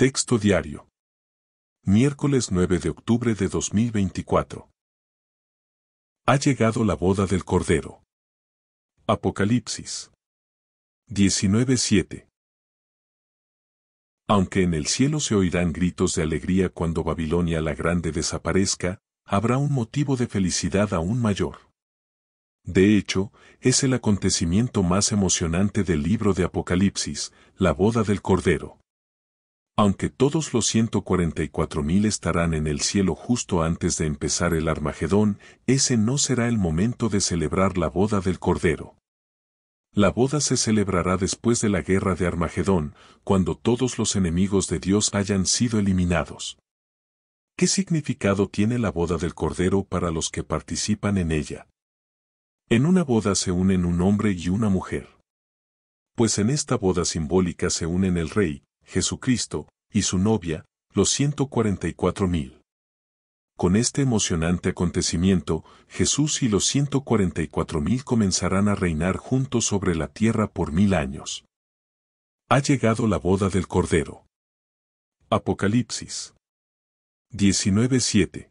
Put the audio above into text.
Texto diario. Miércoles 9 de octubre de 2024. Ha llegado la boda del Cordero. Apocalipsis. 19.7. Aunque en el cielo se oirán gritos de alegría cuando Babilonia la Grande desaparezca, habrá un motivo de felicidad aún mayor. De hecho, es el acontecimiento más emocionante del libro de Apocalipsis, la boda del Cordero. Aunque todos los 144.000 estarán en el cielo justo antes de empezar el Armagedón, ese no será el momento de celebrar la boda del Cordero. La boda se celebrará después de la guerra de Armagedón, cuando todos los enemigos de Dios hayan sido eliminados. ¿Qué significado tiene la boda del Cordero para los que participan en ella? En una boda se unen un hombre y una mujer. Pues en esta boda simbólica se unen el rey, Jesucristo, y su novia, los mil. Con este emocionante acontecimiento, Jesús y los mil comenzarán a reinar juntos sobre la tierra por mil años. Ha llegado la boda del Cordero. Apocalipsis 19.7